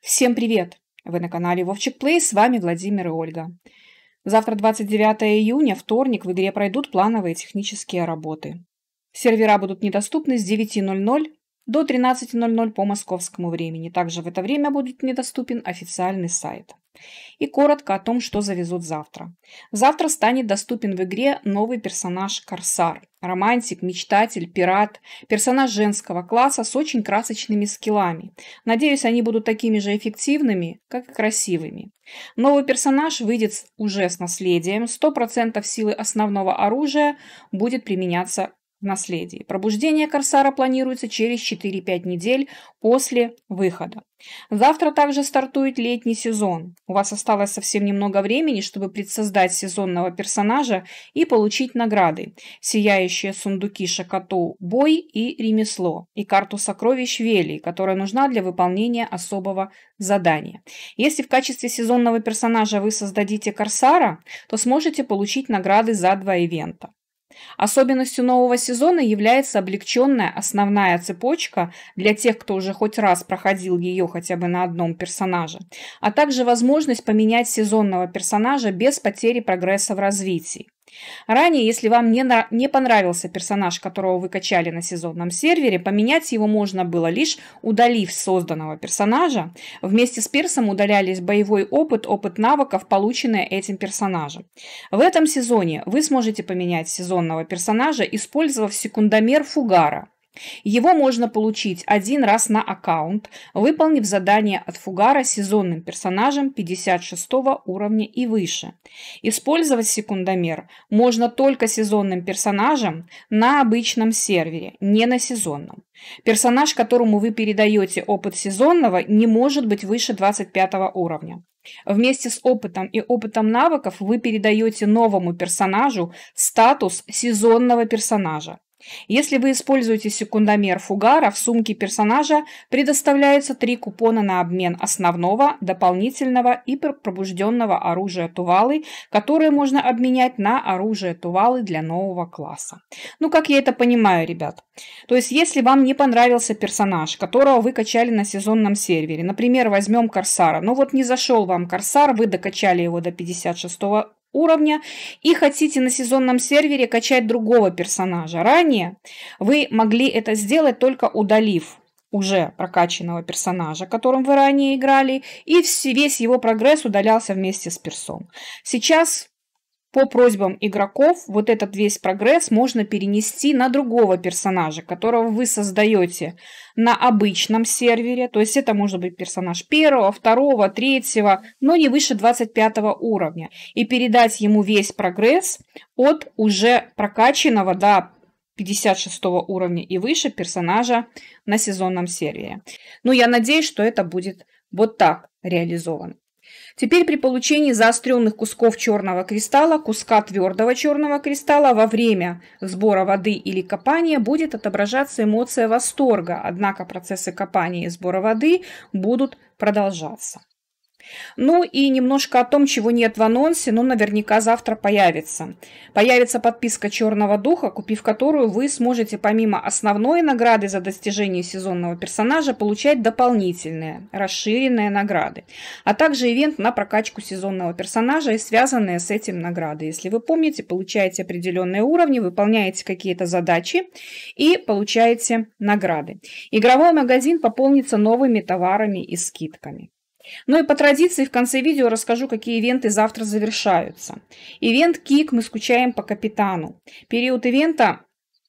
Всем привет! Вы на канале Вовчик Плей, с вами Владимир и Ольга. Завтра 29 июня, вторник, в игре пройдут плановые технические работы. Сервера будут недоступны с 9.00 до 13.00 по московскому времени. Также в это время будет недоступен официальный сайт. И коротко о том, что завезут завтра. Завтра станет доступен в игре новый персонаж Корсар. Романтик, мечтатель, пират. Персонаж женского класса с очень красочными скиллами. Надеюсь, они будут такими же эффективными, как и красивыми. Новый персонаж выйдет уже с наследием. 100% силы основного оружия будет применяться наследии. Пробуждение Корсара планируется через 4-5 недель после выхода. Завтра также стартует летний сезон. У вас осталось совсем немного времени, чтобы предсоздать сезонного персонажа и получить награды. Сияющие сундуки Шакату «Бой» и «Ремесло» и карту сокровищ Вели, которая нужна для выполнения особого задания. Если в качестве сезонного персонажа вы создадите Корсара, то сможете получить награды за два ивента. Особенностью нового сезона является облегченная основная цепочка для тех, кто уже хоть раз проходил ее хотя бы на одном персонаже, а также возможность поменять сезонного персонажа без потери прогресса в развитии. Ранее, если вам не, на... не понравился персонаж, которого вы качали на сезонном сервере, поменять его можно было лишь удалив созданного персонажа. Вместе с персом удалялись боевой опыт, опыт навыков, полученные этим персонажем. В этом сезоне вы сможете поменять сезонного персонажа, использовав секундомер Фугара. Его можно получить один раз на аккаунт, выполнив задание от Фугара сезонным персонажем 56 уровня и выше. Использовать секундомер можно только сезонным персонажем на обычном сервере, не на сезонном. Персонаж, которому вы передаете опыт сезонного, не может быть выше 25 уровня. Вместе с опытом и опытом навыков вы передаете новому персонажу статус сезонного персонажа. Если вы используете секундомер Фугара, в сумке персонажа предоставляется три купона на обмен основного, дополнительного и пробужденного оружия Тувалы, которые можно обменять на оружие Тувалы для нового класса. Ну, как я это понимаю, ребят? То есть, если вам не понравился персонаж, которого вы качали на сезонном сервере, например, возьмем Корсара, но ну, вот не зашел вам Корсар, вы докачали его до 56 уровня и хотите на сезонном сервере качать другого персонажа. Ранее вы могли это сделать только удалив уже прокачанного персонажа, которым вы ранее играли, и весь его прогресс удалялся вместе с персом. Сейчас по просьбам игроков вот этот весь прогресс можно перенести на другого персонажа, которого вы создаете на обычном сервере. То есть это может быть персонаж первого, второго, третьего, но не выше 25 уровня. И передать ему весь прогресс от уже прокачанного до 56 уровня и выше персонажа на сезонном сервере. Ну, я надеюсь, что это будет вот так реализован. Теперь при получении заостренных кусков черного кристалла, куска твердого черного кристалла во время сбора воды или копания будет отображаться эмоция восторга, однако процессы копания и сбора воды будут продолжаться. Ну и немножко о том, чего нет в анонсе, но наверняка завтра появится. Появится подписка «Черного духа», купив которую вы сможете помимо основной награды за достижение сезонного персонажа получать дополнительные, расширенные награды, а также ивент на прокачку сезонного персонажа и связанные с этим награды. Если вы помните, получаете определенные уровни, выполняете какие-то задачи и получаете награды. Игровой магазин пополнится новыми товарами и скидками. Ну и по традиции в конце видео расскажу, какие ивенты завтра завершаются. Ивент КИК мы скучаем по капитану. Период ивента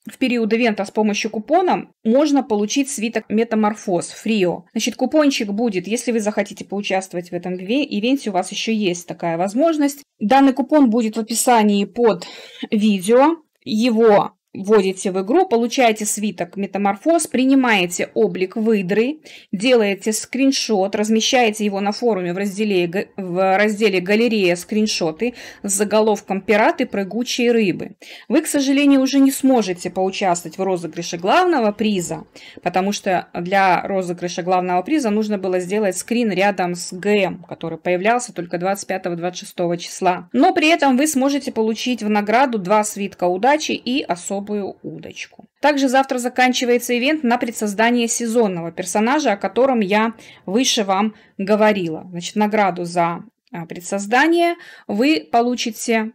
в период ивента с помощью купона можно получить свиток Метаморфоз Фрио. Значит, купончик будет, если вы захотите поучаствовать в этом ивенте, у вас еще есть такая возможность. Данный купон будет в описании под видео. Его Вводите в игру, получаете свиток метаморфоз, принимаете облик выдры, делаете скриншот, размещаете его на форуме в разделе, в разделе «Галерея скриншоты» с заголовком «Пираты прыгучие рыбы». Вы, к сожалению, уже не сможете поучаствовать в розыгрыше главного приза, потому что для розыгрыша главного приза нужно было сделать скрин рядом с ГМ, который появлялся только 25-26 числа. Но при этом вы сможете получить в награду два свитка удачи и особо особую удочку. Также завтра заканчивается ивент на предсоздание сезонного персонажа, о котором я выше вам говорила. Значит, награду за а, предсоздание вы получите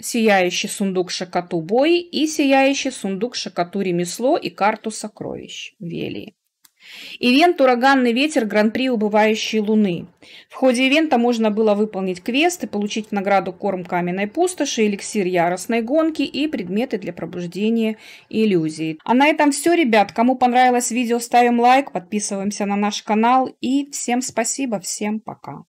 сияющий сундук шакату бой и сияющий сундук шакату ремесло и карту сокровищ Велии. Ивент «Ураганный ветер. Гран-при убывающей луны». В ходе ивента можно было выполнить квесты, получить в награду корм каменной пустоши, эликсир яростной гонки и предметы для пробуждения иллюзий. А на этом все, ребят. Кому понравилось видео, ставим лайк, подписываемся на наш канал. И всем спасибо, всем пока.